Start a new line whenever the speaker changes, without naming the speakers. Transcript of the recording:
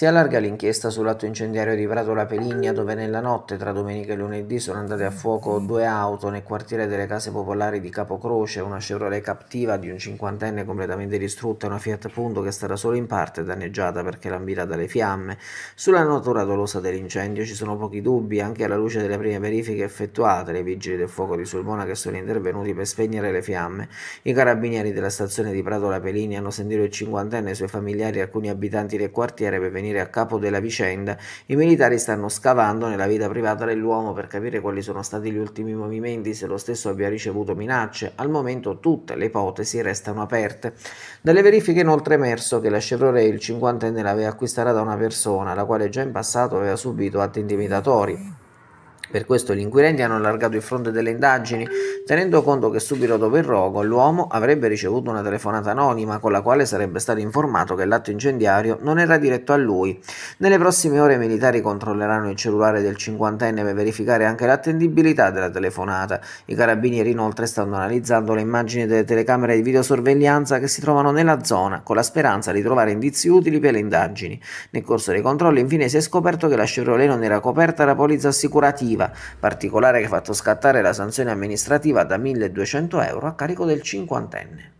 Si allarga l'inchiesta sull'atto incendiario di Prato La Peligna, dove nella notte tra domenica e lunedì sono andate a fuoco due auto nel quartiere delle case popolari di Capocroce, una Chevrolet captiva di un cinquantenne completamente distrutta e una Fiat Punto che sarà solo in parte danneggiata perché lambita dalle fiamme. Sulla natura dolosa dell'incendio ci sono pochi dubbi, anche alla luce delle prime verifiche effettuate le vigili del fuoco di Sulmona che sono intervenuti per spegnere le fiamme. I carabinieri della stazione di Prato La Peligna hanno sentito il cinquantenne e i suoi familiari e alcuni abitanti del quartiere per venire venire a capo della vicenda, i militari stanno scavando nella vita privata dell'uomo per capire quali sono stati gli ultimi movimenti, se lo stesso abbia ricevuto minacce. Al momento tutte le ipotesi restano aperte. Dalle verifiche inoltre è emerso che la Chevrolet il cinquantenne l'aveva acquistata da una persona, la quale già in passato aveva subito atti intimidatori. Per questo gli inquirenti hanno allargato il fronte delle indagini, tenendo conto che subito dopo il rogo l'uomo avrebbe ricevuto una telefonata anonima con la quale sarebbe stato informato che l'atto incendiario non era diretto a lui. Nelle prossime ore i militari controlleranno il cellulare del cinquantenne per verificare anche l'attendibilità della telefonata. I carabinieri inoltre stanno analizzando le immagini delle telecamere di videosorveglianza che si trovano nella zona, con la speranza di trovare indizi utili per le indagini. Nel corso dei controlli infine si è scoperto che la Chevrolet non era coperta da polizza assicurativa amministrativa, particolare che ha fatto scattare la sanzione amministrativa da 1200 euro a carico del cinquantenne.